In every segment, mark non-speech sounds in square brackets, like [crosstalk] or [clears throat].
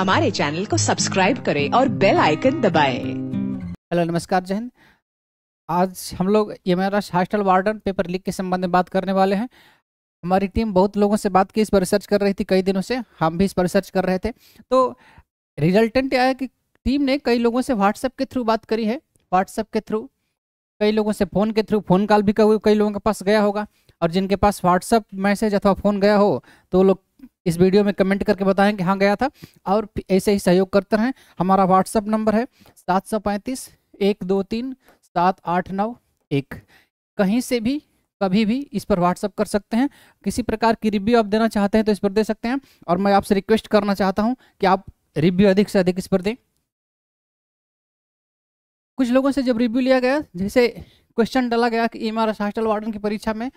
हमारे चैनल को सब्सक्राइब करें और बेल आइकन दबाएं। हेलो नमस्कार जहन आज हम लोग ये आर हॉस्टल वार्डन पेपर लीक के संबंध में बात करने वाले हैं हमारी टीम बहुत लोगों से बात की इस पर रिसर्च कर रही थी कई दिनों से हम भी इस पर रिसर्च कर रहे थे तो रिजल्टेंट आया कि टीम ने कई लोगों से व्हाट्सएप के थ्रू बात करी है व्हाट्सएप के थ्रू कई लोगों से फ़ोन के थ्रू फ़ोन कॉल भी कई लोगों के पास गया होगा और जिनके पास व्हाट्सएप मैसेज अथवा फ़ोन गया हो तो वो लोग इस वीडियो में कमेंट करके बताएं कि हाँ गया था और ऐसे ही सहयोग करते रहें हमारा व्हाट्सअप नंबर है सात सौ पैंतीस एक दो तीन सात आठ नौ एक कहीं से भी कभी भी इस पर व्हाट्सअप कर सकते हैं किसी प्रकार की रिव्यू आप देना चाहते हैं तो इस पर दे सकते हैं और मैं आपसे रिक्वेस्ट करना चाहता हूँ कि आप रिव्यू अधिक से अधिक इस पर दें कुछ लोगों से जब रिव्यू लिया गया जैसे क्वेश्चन डाला गया कि एम आर हॉस्टल वार्डन की परीक्षा में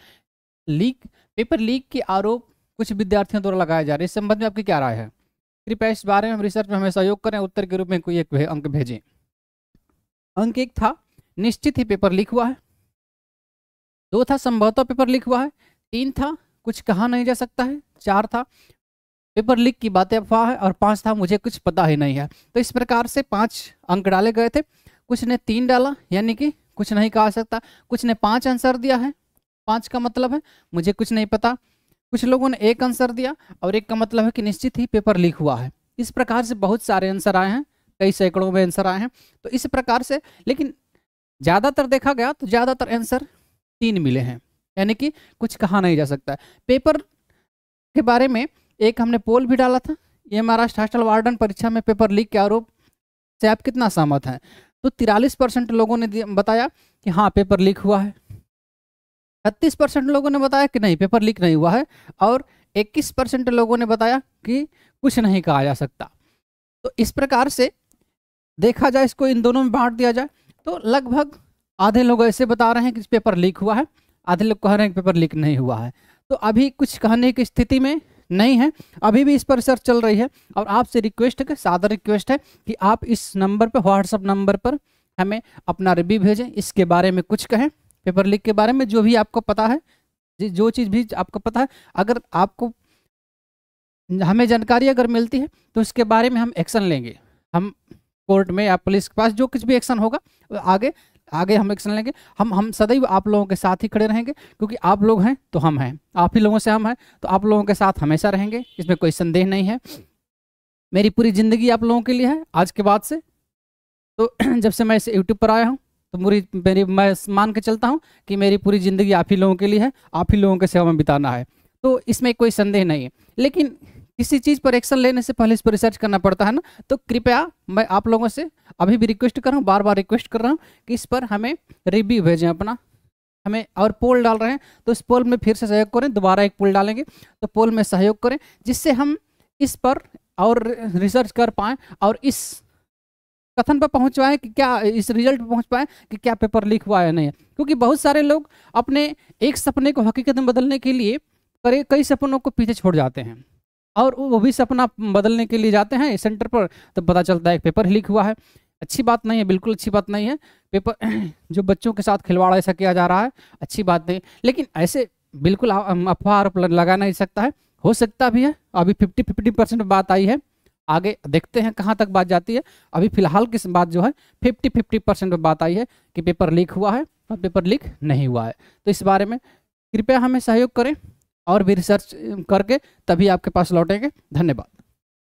लीक पेपर लीक के आरोप कुछ विद्यार्थियों द्वारा लगाए जा रहे हैं इस संबंध में आपकी क्या राय है कृपया इस बारे में हम रिसर्च में हमें सहयोग करें उत्तर के रूप में कोई एक अंक भेजें अंक एक था निश्चित ही पेपर लीक हुआ है दो था संभवतः पेपर लीक हुआ है तीन था कुछ कहा नहीं जा सकता है चार था पेपर लीक की बातें अफवाह है और पांच था मुझे कुछ पता ही नहीं है तो इस प्रकार से पांच अंक डाले गए थे कुछ ने तीन डाला यानी कि कुछ नहीं कहा सकता कुछ ने पांच आंसर दिया है पांच का मतलब है मुझे कुछ नहीं पता कुछ लोगों ने एक आंसर दिया और एक का मतलब है कि निश्चित ही पेपर लीक हुआ है इस प्रकार से बहुत सारे आंसर आए हैं कई सैकड़ों में आंसर आए हैं तो इस प्रकार से लेकिन ज़्यादातर देखा गया तो ज़्यादातर आंसर तीन मिले हैं यानी कि कुछ कहा नहीं जा सकता पेपर के बारे में एक हमने पोल भी डाला था ये महाराष्ट्र हॉस्टल वार्डन परीक्षा में पेपर लीक के आरोप से आप कितना सहमत हैं तो तिरालीस परसेंट लोगों ने बताया कि हाँ पेपर लीक हुआ है छत्तीस परसेंट लोगों ने बताया कि नहीं पेपर लीक नहीं हुआ है और इक्कीस परसेंट लोगों ने बताया कि कुछ नहीं कहा जा सकता तो इस प्रकार से देखा जाए इसको इन दोनों में बांट दिया जाए तो लगभग आधे लोग ऐसे बता रहे हैं कि पेपर लीक हुआ है आधे लोग कह रहे हैं कि पेपर लीक नहीं हुआ है तो अभी कुछ कहने की स्थिति में नहीं है अभी भी इस पर रिसर्च चल रही है और आपसे रिक्वेस्ट है सादा रिक्वेस्ट है कि आप इस नंबर पर व्हाट्सअप नंबर पर हमें अपना रिव्यू भेजें इसके बारे में कुछ कहें पेपर लीक के बारे में जो भी आपको पता है जो चीज़ भी आपको पता है अगर आपको हमें जानकारी अगर मिलती है तो उसके बारे में हम एक्शन लेंगे हम कोर्ट में या पुलिस के पास जो कुछ भी एक्शन होगा आगे आगे हम एक्शन लेंगे हम हम सदैव आप लोगों के साथ ही खड़े रहेंगे क्योंकि आप लोग हैं तो हम हैं आप ही लोगों से हम हैं तो आप लोगों के साथ हमेशा रहेंगे इसमें कोई संदेह नहीं है मेरी पूरी ज़िंदगी आप लोगों के लिए है आज के बाद से तो [clears throat] जब से मैं इस यूट्यूब पर आया हूँ तो पूरी मेरी मैं मान के चलता हूँ कि मेरी पूरी ज़िंदगी आप ही लोगों के लिए है आप ही लोगों के सेवा में बिताना है तो इसमें कोई संदेह नहीं है लेकिन किसी चीज़ पर एक्शन लेने से पहले इस पर रिसर्च करना पड़ता है ना तो कृपया मैं आप लोगों से अभी भी रिक्वेस्ट कर रहा हूँ बार बार रिक्वेस्ट कर रहा हूँ कि इस पर हमें रिव्यू भेजें अपना हमें और पोल डाल रहे हैं तो इस पोल में फिर से सहयोग करें दोबारा एक पोल डालेंगे तो पोल में सहयोग करें जिससे हम इस पर और रिसर्च कर पाएँ और इस कथन पर पहुंच पाए कि क्या इस रिजल्ट पर पहुंच पाए कि क्या पेपर लीक हुआ है नहीं क्योंकि बहुत सारे लोग अपने एक सपने को हकीकत में बदलने के लिए कई कई सपनों को पीछे छोड़ जाते हैं और वो भी सपना बदलने के लिए जाते हैं सेंटर पर तो पता चलता है पेपर लीक हुआ है अच्छी बात नहीं है बिल्कुल अच्छी बात नहीं है पेपर [clears throat] जो बच्चों के साथ खिलवाड़ ऐसा किया जा रहा है अच्छी बात नहीं लेकिन ऐसे बिल्कुल अफवाह आरोप लगा नहीं सकता है हो सकता भी है अभी फिफ्टी फिफ्टी परसेंट बात आई है आगे देखते हैं कहाँ तक बात जाती है अभी फिलहाल की बात जो है फिफ्टी फिफ्टी परसेंट बात आई है कि पेपर लीक हुआ है और पेपर लीक नहीं हुआ है तो इस बारे में कृपया हमें सहयोग करें और भी रिसर्च करके तभी आपके पास लौटेंगे धन्यवाद